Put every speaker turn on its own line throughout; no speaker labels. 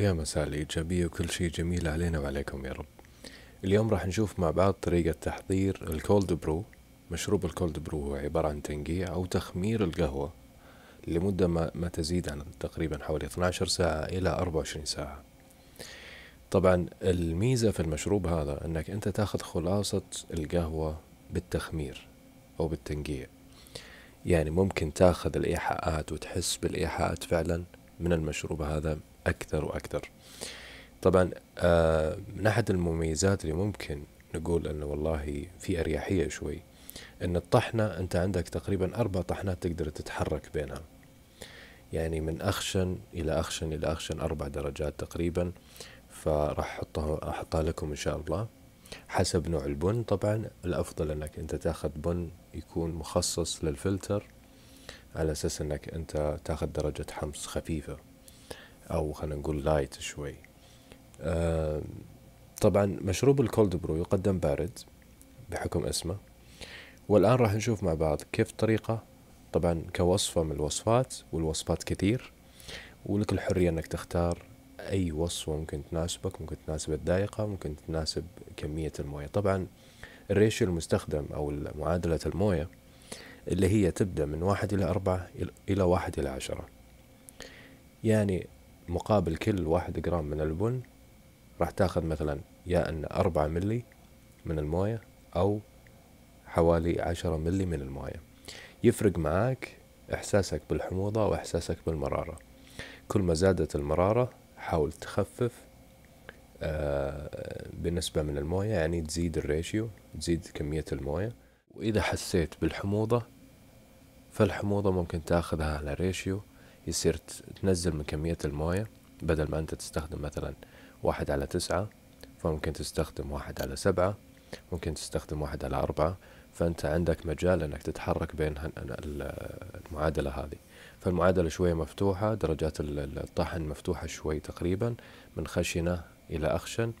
ويا مساء الإيجابية وكل شيء جميل علينا وعليكم يا رب اليوم راح نشوف مع بعض طريقة تحضير الكولد برو مشروب الكولد برو هو عبارة عن تنقيع أو تخمير القهوة لمدة ما, ما تزيد عن تقريبا حوالي 12 ساعة إلى 24 ساعة طبعا الميزة في المشروب هذا أنك أنت تاخذ خلاصة القهوة بالتخمير أو بالتنقيع يعني ممكن تاخذ الإيحاءات وتحس بالإيحاءات فعلا من المشروب هذا أكثر وأكثر طبعا آه، من أحد المميزات اللي ممكن نقول أنه والله في أريحية شوي أن الطحنة أنت عندك تقريبا أربع طحنات تقدر تتحرك بينها يعني من أخشن إلى أخشن إلى أخشن أربع درجات تقريبا فراح أحطها أحطها لكم إن شاء الله حسب نوع البن طبعا الأفضل أنك أنت تاخذ بن يكون مخصص للفلتر على أساس أنك أنت تاخذ درجة حمص خفيفة او خلينا نقول لايت شوي طبعا مشروب الكولد برو يقدم بارد بحكم اسمه والان راح نشوف مع بعض كيف الطريقه طبعا كوصفه من الوصفات والوصفات كثير ولك الحريه انك تختار اي وصفه ممكن تناسبك ممكن تناسب الذائقه ممكن تناسب كميه المويه طبعا الريشيو المستخدم او معادله المويه اللي هي تبدأ من واحد إلى أربعة إلى واحد إلى عشرة يعني مقابل كل واحد جرام من البن راح تاخذ مثلا يا أن أربعة ملي من الموية أو حوالي عشرة ملي من الموية يفرق معاك إحساسك بالحموضة وإحساسك بالمرارة كل ما زادت المرارة حاول تخفف آه، بالنسبة من الموية يعني تزيد الريشيو تزيد كمية الموية وإذا حسيت بالحموضة فالحموضة ممكن تاخذها على ريشيو يصير تنزل من كمية الموية بدل ما أنت تستخدم مثلا واحد على تسعة فممكن تستخدم واحد على سبعة ممكن تستخدم واحد على أربعة فأنت عندك مجال أنك تتحرك بين المعادلة هذه فالمعادلة شوية مفتوحة درجات الطحن مفتوحة شوي تقريبا من خشنة إلى أخشن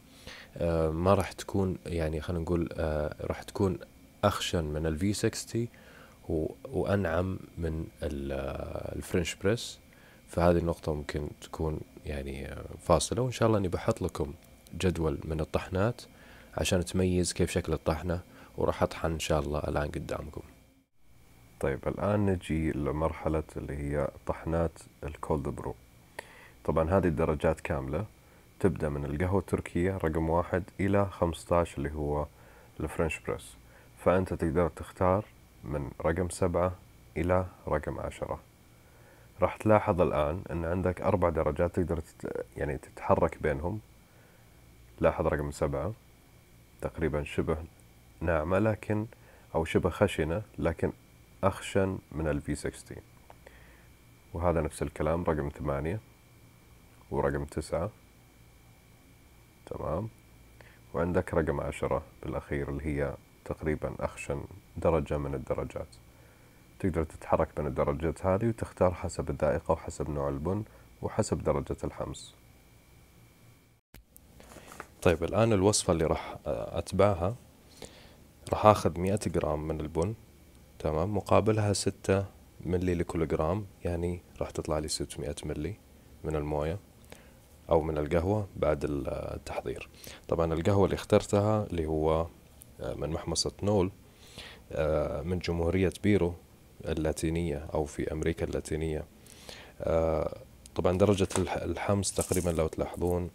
آه، ما راح تكون يعني خلينا نقول آه، راح تكون أخشن من الفي 60 وانعم من الفرنش بريس فهذه النقطة ممكن تكون يعني فاصلة وإن شاء الله أني بحط لكم جدول من الطحنات عشان تميز كيف شكل الطحنة وراح أطحن إن شاء الله الآن قدامكم طيب الآن نجي لمرحلة اللي هي طحنات الكولد برو طبعا هذه الدرجات كاملة تبدأ من القهوة التركية رقم واحد إلى 15 اللي هو الفرنش بريس فأنت تقدر تختار من رقم سبعة إلى رقم عشرة راح تلاحظ الآن أن عندك أربع درجات تقدر يعني تتحرك بينهم لاحظ رقم سبعة تقريبا شبه ناعمة لكن أو شبه خشنة لكن أخشن من ال V16 وهذا نفس الكلام رقم ثمانية ورقم تسعة تمام وعندك رقم عشرة بالأخير اللي هي تقريبا أخشن درجة من الدرجات تقدر تتحرك بين الدرجات هذه وتختار حسب الذائقة وحسب نوع البن وحسب درجة الحمص طيب الآن الوصفة اللي راح أتبعها راح أخذ مئة جرام من البن تمام مقابلها ستة ملي لكل جرام يعني راح تطلع لي ستمائة ملي من الموية أو من القهوة بعد التحضير طبعا القهوة اللي اخترتها اللي هو آه، من محمصة نول آه، من جمهورية بيرو اللاتينية أو في أمريكا اللاتينية آه، طبعا درجة الحمص تقريبا لو تلاحظون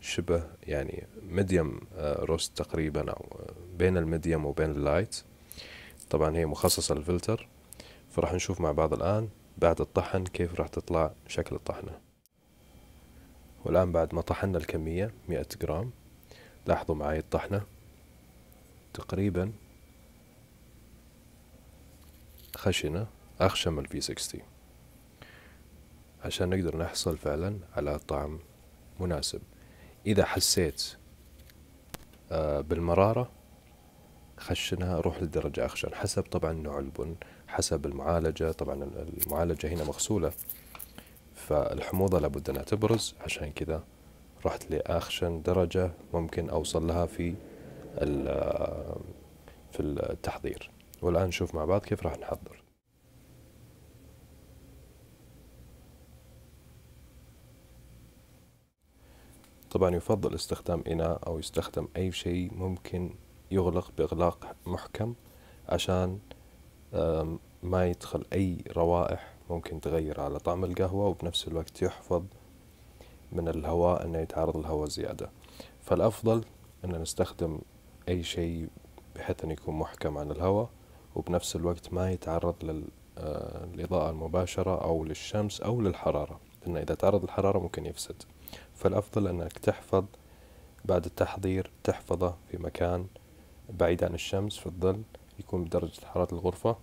شبه يعني ميديوم روست تقريبا أو بين الميديوم وبين اللايت طبعا هي مخصصة للفلتر فراح نشوف مع بعض الآن بعد الطحن كيف راح تطلع شكل الطحنة والآن بعد ما طحنا الكمية مئة جرام لاحظوا معي الطحنة تقريبا خشنة أخشم الفي 60 عشان نقدر نحصل فعلا على طعم مناسب إذا حسيت آه، بالمرارة خشنها روح لدرجة أخشن حسب طبعا نوع البن حسب المعالجة طبعا المعالجة هنا مغسولة فالحموضة لابد أنها تبرز عشان كذا رحت لأخشن درجة ممكن أوصل لها في في التحضير والآن نشوف مع بعض كيف راح نحضر طبعا يفضل استخدام إناء أو يستخدم أي شيء ممكن يغلق بإغلاق محكم عشان ما يدخل أي روائح ممكن تغير على طعم القهوة وبنفس الوقت يحفظ من الهواء أنه يتعرض للهواء زيادة فالأفضل أن نستخدم أي شيء بحيث أن يكون محكم عن الهواء وبنفس الوقت ما يتعرض لل الإضاءة آه، المباشرة أو للشمس أو للحرارة لأنه إذا تعرض للحرارة ممكن يفسد فالأفضل أنك تحفظ بعد التحضير تحفظه في مكان بعيد عن الشمس في الظل يكون بدرجة حرارة الغرفة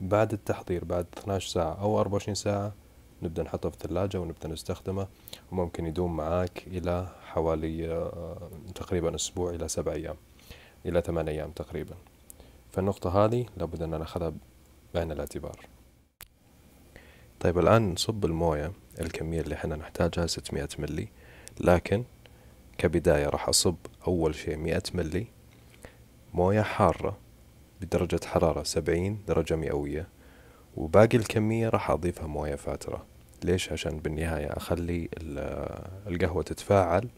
بعد التحضير بعد 12 ساعة أو 24 ساعة نبدأ نحطه في الثلاجة ونبدأ نستخدمه وممكن يدوم معاك إلى حوالي آه، تقريبا أسبوع إلى سبع أيام إلى ثمان أيام تقريبا فالنقطة هذه لابد أن نأخذها بعين الاعتبار طيب الآن نصب الموية الكمية اللي احنا نحتاجها 600 ملي لكن كبداية راح أصب أول شيء 100 ملي موية حارة بدرجة حرارة 70 درجة مئوية وباقي الكمية راح أضيفها موية فاترة ليش عشان بالنهاية أخلي القهوة تتفاعل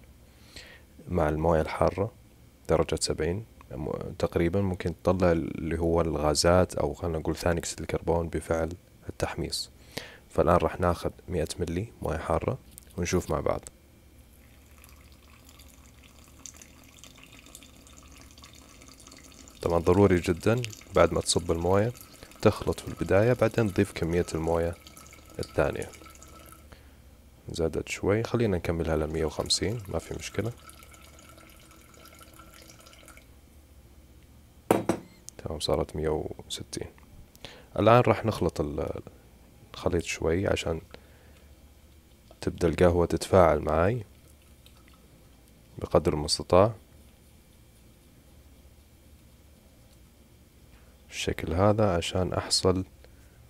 مع الموية الحارة درجة 70 تقريبا ممكن تطلع اللي هو الغازات او خلينا نقول ثاني اكسيد الكربون بفعل التحميص فالان راح ناخذ 100 ملي مويه حاره ونشوف مع بعض طبعا ضروري جدا بعد ما تصب الموية تخلط في البداية بعدين تضيف كمية الموية الثانية زادت شوي خلينا نكملها لمية وخمسين ما في مشكلة الرقم صارت مية وستين الآن راح نخلط الخليط شوي عشان تبدأ القهوة تتفاعل معاي بقدر المستطاع بالشكل هذا عشان أحصل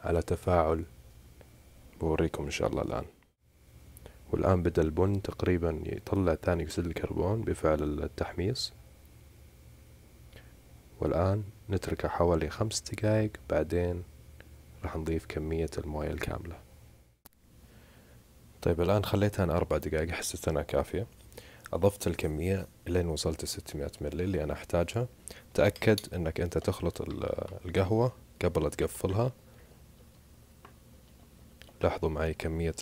على تفاعل بوريكم إن شاء الله الآن والآن بدأ البن تقريبا يطلع ثاني أكسيد الكربون بفعل التحميص والآن نتركه حوالي خمس دقايق بعدين راح نضيف كمية الموية الكاملة طيب الآن خليتها أنا أربع دقايق حسيت أنها كافية أضفت الكمية لين وصلت 600 ملي اللي أنا أحتاجها تأكد أنك أنت تخلط القهوة قبل تقفلها لاحظوا معي كمية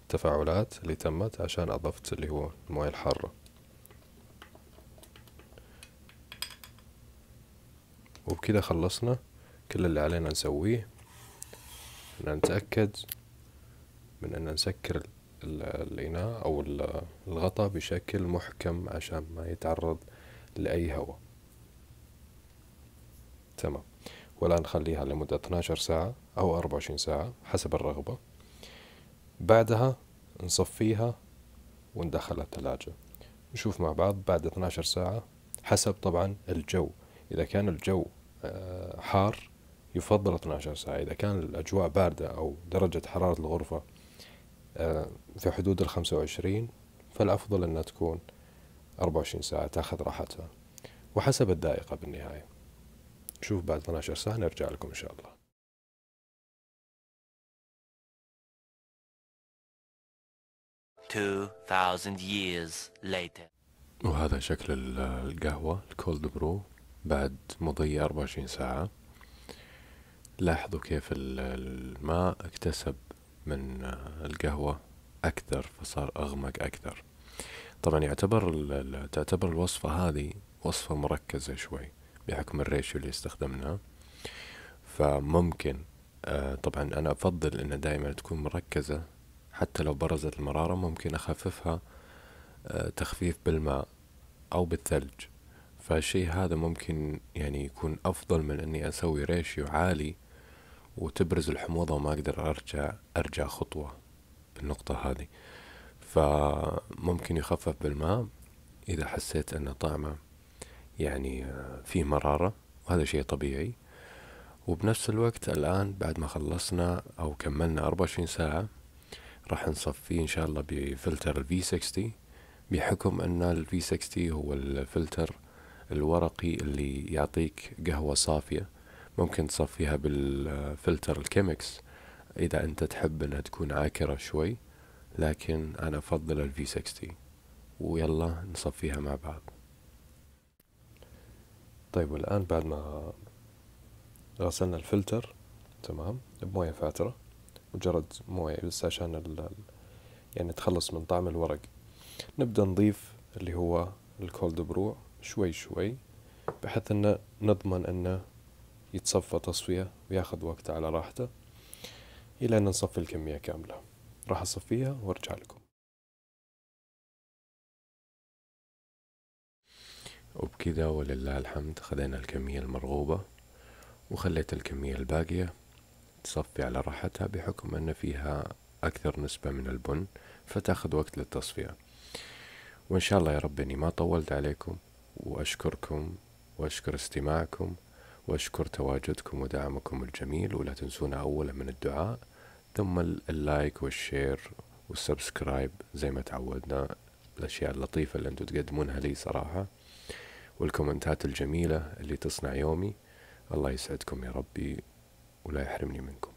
التفاعلات اللي تمت عشان أضفت اللي هو الموية الحارة وبكده خلصنا كل اللي علينا نسويه ان نتأكد من ان نسكر الإناء أو الغطاء بشكل محكم عشان ما يتعرض لأي هواء تمام والآن نخليها لمدة 12 ساعة أو 24 ساعة حسب الرغبة بعدها نصفيها وندخلها الثلاجة نشوف مع بعض بعد 12 ساعة حسب طبعا الجو إذا كان الجو آه، حار يفضل 12 ساعة إذا كان الأجواء باردة أو درجة حرارة الغرفة آه، في حدود ال 25 فالأفضل أنها تكون 24 ساعة تاخذ راحتها وحسب الذائقة بالنهاية نشوف بعد 12 ساعة نرجع لكم إن شاء الله years later. وهذا شكل القهوة الكولد برو بعد مضي 24 ساعة لاحظوا كيف الماء اكتسب من القهوة أكثر فصار أغمق أكثر طبعا يعتبر تعتبر الوصفة هذه وصفة مركزة شوي بحكم الريشيو اللي استخدمناه فممكن آه، طبعا أنا أفضل أنها دائما تكون مركزة حتى لو برزت المرارة ممكن أخففها آه، تخفيف بالماء أو بالثلج فالشيء هذا ممكن يعني يكون أفضل من أني أسوي ريشيو عالي وتبرز الحموضة وما أقدر أرجع أرجع خطوة بالنقطة هذه فممكن يخفف بالماء إذا حسيت أن طعمه يعني آه، فيه مرارة وهذا شيء طبيعي وبنفس الوقت الآن بعد ما خلصنا أو كملنا 24 ساعة راح نصفيه إن شاء الله بفلتر v 60 بحكم أن v 60 هو الفلتر الورقي اللي يعطيك قهوة صافية ممكن تصفيها بالفلتر الكيمكس إذا أنت تحب أنها تكون عاكرة شوي لكن أنا أفضل الفي 60 ويلا نصفيها مع بعض طيب والآن بعد ما غسلنا الفلتر تمام بموية فاترة مجرد موية بس عشان يعني تخلص من طعم الورق نبدأ نضيف اللي هو الكولد برو شوي شوي بحيث أن نضمن أنه يتصفى تصفية وياخذ وقته على راحته إلى أن نصفي الكمية كاملة راح أصفيها وارجع لكم وبكذا ولله الحمد خذينا الكمية المرغوبة وخليت الكمية الباقية تصفي على راحتها بحكم أن فيها أكثر نسبة من البن فتاخذ وقت للتصفية وإن شاء الله يا رب إني ما طولت عليكم وأشكركم وأشكر استماعكم وأشكر تواجدكم ودعمكم الجميل ولا تنسونا أولا من الدعاء ثم اللايك والشير والسبسكرايب زي ما تعودنا الأشياء اللطيفة اللي أنتم تقدمونها لي صراحة والكومنتات الجميلة اللي تصنع يومي الله يسعدكم يا ربي ولا يحرمني منكم